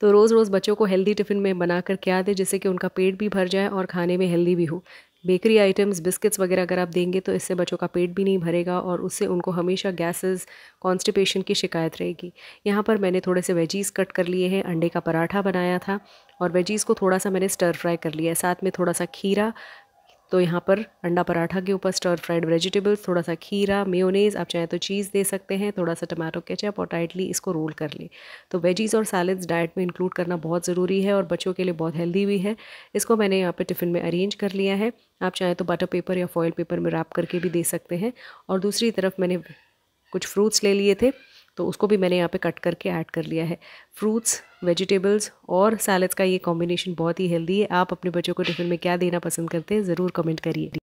तो रोज़ रोज़ बच्चों को हेल्दी टिफ़िन में बना कर क्या दें जिससे कि उनका पेट भी भर जाए और खाने में हेल्दी भी हो बेकरी आइटम्स बिस्किट्स वगैरह अगर आप देंगे तो इससे बच्चों का पेट भी नहीं भरेगा और उससे उनको हमेशा गैसेस कॉन्स्टिपेशन की शिकायत रहेगी यहाँ पर मैंने थोड़े से वेजीज़ कट कर लिए हैं अंडे का पराठा बनाया था और वेजीज़ को थोड़ा सा मैंने स्टर फ्राई कर लिया है साथ में थोड़ा सा खीरा तो यहाँ पर अंडा पराठा के ऊपर स्टर फ्राइड वेजिटेबल्स थोड़ा सा खीरा मेयोनेज़ आप चाहें तो चीज़ दे सकते हैं थोड़ा सा टमाटो केचप और टाइटली इसको रोल कर ले तो वेजीज़ और सैलड्स डाइट में इंक्लूड करना बहुत ज़रूरी है और बच्चों के लिए बहुत हेल्दी भी है इसको मैंने यहाँ पर टिफ़िन में अरेंज कर लिया है आप चाहें तो बटर पेपर या फॉयल पेपर में रैप करके भी दे सकते हैं और दूसरी तरफ मैंने कुछ फ्रूट्स ले लिए थे तो उसको भी मैंने यहाँ पे कट करके ऐड कर लिया है फ्रूट्स वेजिटेबल्स और सैलड्स का ये कॉम्बिनेशन बहुत ही हेल्दी है आप अपने बच्चों को टिफ़िन में क्या देना पसंद करते हैं ज़रूर कमेंट करिए